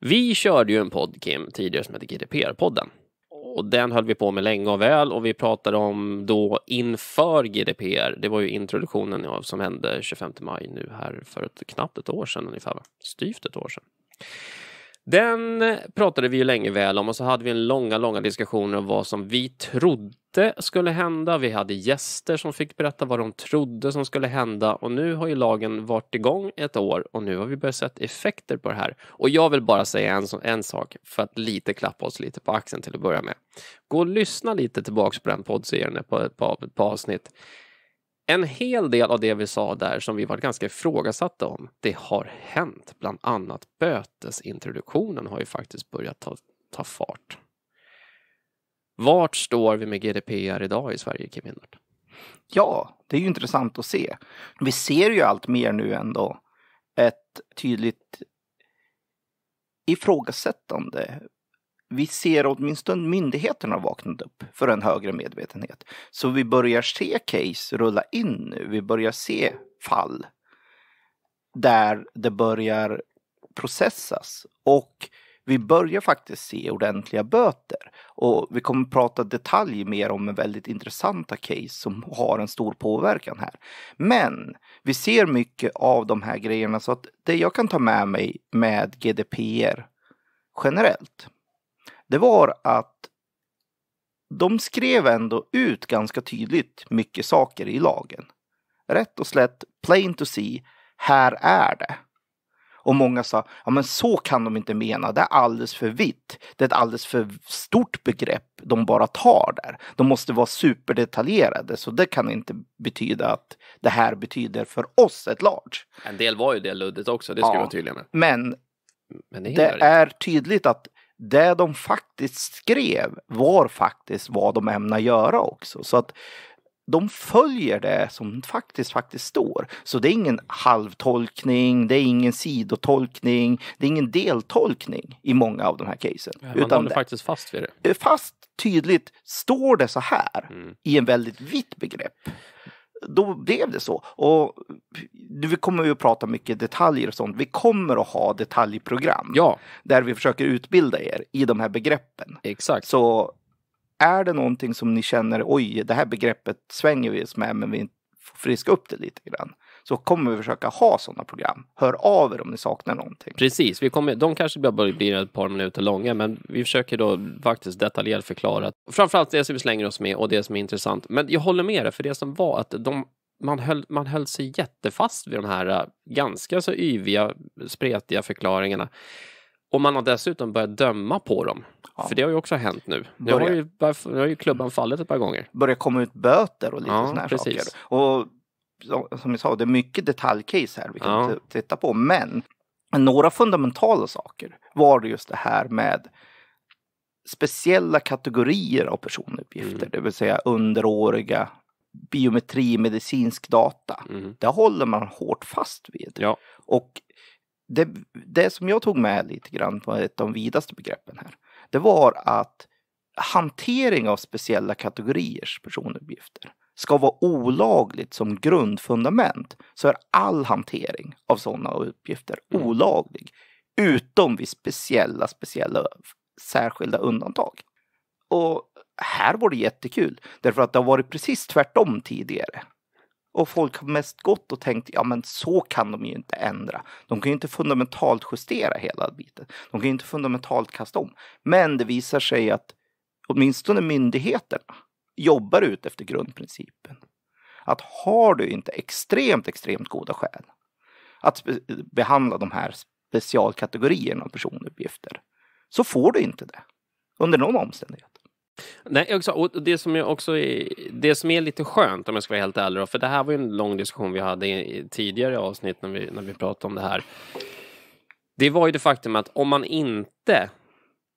Vi körde ju en podd Kim tidigare som hette GDPR-podden. Och den höll vi på med länge och väl och vi pratade om då inför GDPR. Det var ju introduktionen av som hände 25 maj nu här för ett, knappt ett år sedan ungefär. Styvt ett år sedan. Den pratade vi ju länge väl om och så hade vi en långa, långa diskussioner om vad som vi trodde skulle hända. Vi hade gäster som fick berätta vad de trodde som skulle hända och nu har ju lagen varit igång ett år och nu har vi börjat se effekter på det här. Och jag vill bara säga en, en sak för att lite klappa oss lite på axeln till att börja med. Gå och lyssna lite tillbaks på den poddserien på ett par avsnitt. En hel del av det vi sa där som vi var ganska ifrågasatta om, det har hänt. Bland annat bötesintroduktionen har ju faktiskt börjat ta, ta fart. Vart står vi med GDPR idag i Sverige, Kim Hindert? Ja, det är ju intressant att se. Vi ser ju allt mer nu ändå ett tydligt ifrågasättande vi ser åtminstone myndigheterna vaknat upp för en högre medvetenhet. Så vi börjar se case rulla in nu. Vi börjar se fall där det börjar processas och vi börjar faktiskt se ordentliga böter. Och vi kommer prata detalj mer om en väldigt intressanta case som har en stor påverkan här. Men vi ser mycket av de här grejerna så att det jag kan ta med mig med GDPR generellt det var att de skrev ändå ut ganska tydligt mycket saker i lagen. Rätt och slätt, plain to see, här är det. Och många sa, ja men så kan de inte mena, det är alldeles för vitt. Det är ett alldeles för stort begrepp de bara tar där. De måste vara superdetaljerade, så det kan inte betyda att det här betyder för oss ett large. En del var ju det luddigt också, det ska ja, vi vara tydliga med. Men, men det, det är tydligt att det de faktiskt skrev var faktiskt vad de ämnar göra också. Så att de följer det som faktiskt, faktiskt står. Så det är ingen halvtolkning, det är ingen sidotolkning, det är ingen deltolkning i många av de här casen. Ja, man Utan håller faktiskt fast vid det. Eh, fast tydligt, står det så här mm. i en väldigt vitt begrepp, då blev det så. Och vi kommer ju att prata mycket detaljer och sånt. Vi kommer att ha detaljprogram. Ja. Där vi försöker utbilda er i de här begreppen. Exakt. Så är det någonting som ni känner, oj, det här begreppet svänger vi oss med, men vi får friska upp det lite grann. Så kommer vi försöka ha sådana program. Hör av er om ni saknar någonting. Precis, vi kommer, de kanske bara blir ett par minuter långa, men vi försöker då faktiskt detaljerat förklara. Framförallt det som vi slänger oss med och det som är intressant. Men jag håller med dig, för det som var att de man höll, man höll sig jättefast vid de här äh, ganska så yviga, spretiga förklaringarna. Och man har dessutom börjat döma på dem. Ja. För det har ju också hänt nu. Nu, har ju, nu har ju klubban fallit ett par gånger. Börjar komma ut böter och lite ja, sådana här precis. saker. Och som vi sa, det är mycket detaljcase här vi kan ja. titta på. Men några fundamentala saker var just det här med speciella kategorier av personuppgifter, mm. det vill säga underåriga biometri, medicinsk data. Mm. Det håller man hårt fast vid. Ja. Och det, det som jag tog med lite grann på ett av de vidaste begreppen här, det var att hantering av speciella kategoriers personuppgifter ska vara olagligt som grundfundament så är all hantering av sådana uppgifter mm. olaglig. Utom vid speciella, speciella, särskilda undantag. Och här var det jättekul. Därför att det har varit precis tvärtom tidigare. Och folk har mest gått och tänkt, ja men så kan de ju inte ändra. De kan ju inte fundamentalt justera hela biten. De kan ju inte fundamentalt kasta om. Men det visar sig att åtminstone myndigheterna jobbar ut efter grundprincipen. Att har du inte extremt, extremt goda skäl att behandla de här specialkategorierna av personuppgifter så får du inte det under någon omständighet. Nej, också, och det som, jag också är, det som är lite skönt om jag ska vara helt ärlig, för det här var ju en lång diskussion vi hade i tidigare avsnitt när vi, när vi pratade om det här. Det var ju det faktum att om man inte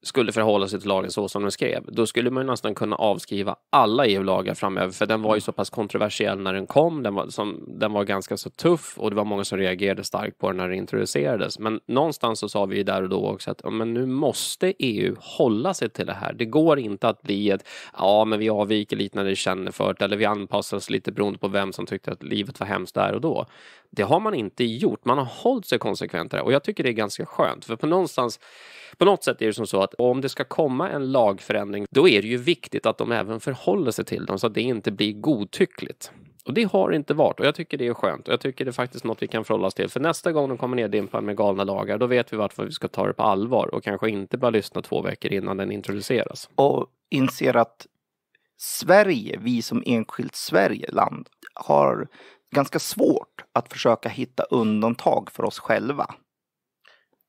skulle förhålla sig till lagen så som den skrev, då skulle man nästan kunna avskriva alla EU-lagar framöver, för den var ju mm. så pass kontroversiell när den kom, den var, som, den var ganska så tuff och det var många som reagerade starkt på den när den introducerades. Men någonstans så sa vi ju där och då också att men nu måste EU hålla sig till det här. Det går inte att bli ett, ja men vi avviker lite när det känner för det, eller vi anpassar oss lite beroende på vem som tyckte att livet var hemskt där och då. Det har man inte gjort, man har hållit sig konsekvent och jag tycker det är ganska skönt, för på någonstans, på något sätt är det som så att att om det ska komma en lagförändring, då är det ju viktigt att de även förhåller sig till dem så att det inte blir godtyckligt. Och det har det inte varit och jag tycker det är skönt och jag tycker det är faktiskt något vi kan förhålla oss till. För nästa gång de kommer ner dimpan med galna lagar, då vet vi varför vi ska ta det på allvar och kanske inte bara lyssna två veckor innan den introduceras. Och inser att Sverige, vi som enskilt Sverigeland har ganska svårt att försöka hitta undantag för oss själva.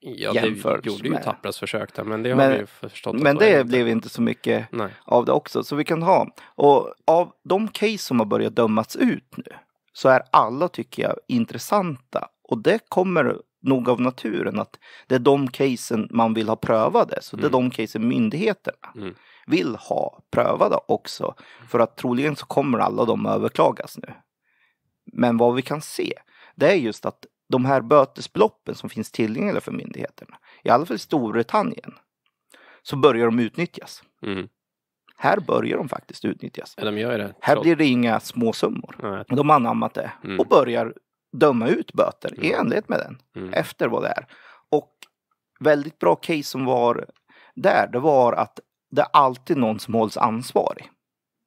Ja, det gjorde ju Tappras försök där, men det har men, vi ju förstått. Men det, det blev inte så mycket Nej. av det också, så vi kan ha. Och av de case som har börjat dömas ut nu så är alla, tycker jag, intressanta. Och det kommer nog av naturen att det är de casen man vill ha prövade. Så det är mm. de casen myndigheterna mm. vill ha prövade också. För att troligen så kommer alla de överklagas nu. Men vad vi kan se, det är just att de här bötesbeloppen som finns tillgängliga för myndigheterna, i alla fall i Storbritannien, så börjar de utnyttjas. Mm. Här börjar de faktiskt utnyttjas. Ja, de gör det. Här blir det inga småsummor. Nej. De har anammat det mm. och börjar döma ut böter mm. i enlighet med den, mm. efter vad det är. Och väldigt bra case som var där, det var att det är alltid någon som hålls ansvarig.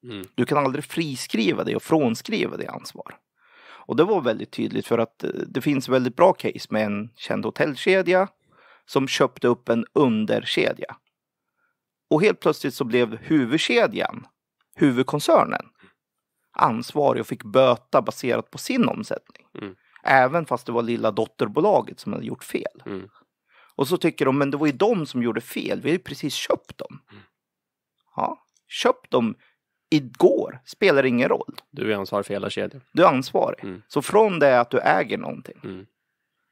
Mm. Du kan aldrig friskriva dig och frånskriva dig ansvar. Och det var väldigt tydligt för att eh, det finns väldigt bra case med en känd hotellkedja som köpte upp en underkedja. Och helt plötsligt så blev huvudkedjan, huvudkoncernen, ansvarig och fick böta baserat på sin omsättning. Mm. Även fast det var lilla dotterbolaget som hade gjort fel. Mm. Och så tycker de, men det var ju de som gjorde fel, vi har ju precis köpt dem. Mm. Ja, köpt dem igår spelar ingen roll. Du är ansvarig för hela kedjan. Du är ansvarig. Mm. Så från det att du äger någonting, mm.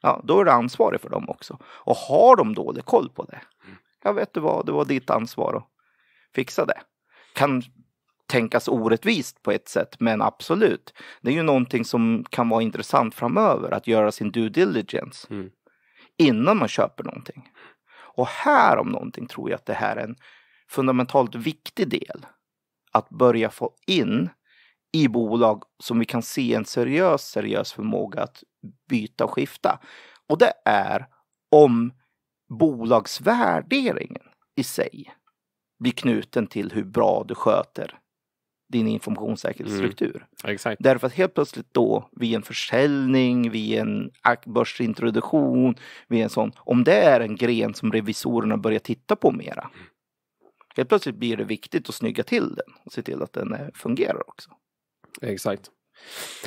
ja, då är du ansvarig för dem också. Och har de dålig koll på det, mm. ja vet du vad, det var ditt ansvar att fixa det. Kan tänkas orättvist på ett sätt, men absolut. Det är ju någonting som kan vara intressant framöver, att göra sin due diligence mm. innan man köper någonting. Och här om någonting tror jag att det här är en fundamentalt viktig del att börja få in i bolag som vi kan se en seriös, seriös förmåga att byta och skifta. Och det är om bolagsvärderingen i sig blir knuten till hur bra du sköter din informationssäkerhetsstruktur. Mm, exactly. Därför att helt plötsligt då vid en försäljning, vid en börsintroduktion, vid en sån, om det är en gren som revisorerna börjar titta på mera, mm. Helt plötsligt blir det viktigt att snygga till den och se till att den eh, fungerar också. Exakt.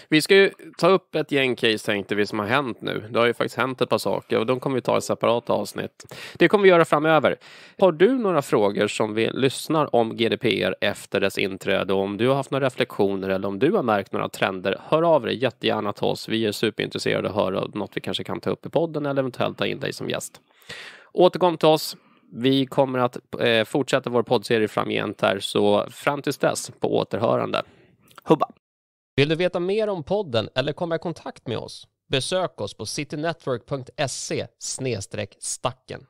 Vi ska ju ta upp ett gäng case tänkte vi som har hänt nu. Det har ju faktiskt hänt ett par saker och de kommer vi ta i separata avsnitt. Det kommer vi göra framöver. Har du några frågor som vi lyssnar om GDPR efter dess inträde och om du har haft några reflektioner eller om du har märkt några trender? Hör av dig jättegärna till oss. Vi är superintresserade av att höra något vi kanske kan ta upp i podden eller eventuellt ta in dig som gäst. Återkom till oss vi kommer att eh, fortsätta vår poddserie framgent här, så fram tills dess på återhörande. Hubba! Vill du veta mer om podden eller komma i kontakt med oss? Besök oss på citynetwork.se snedstreck stacken.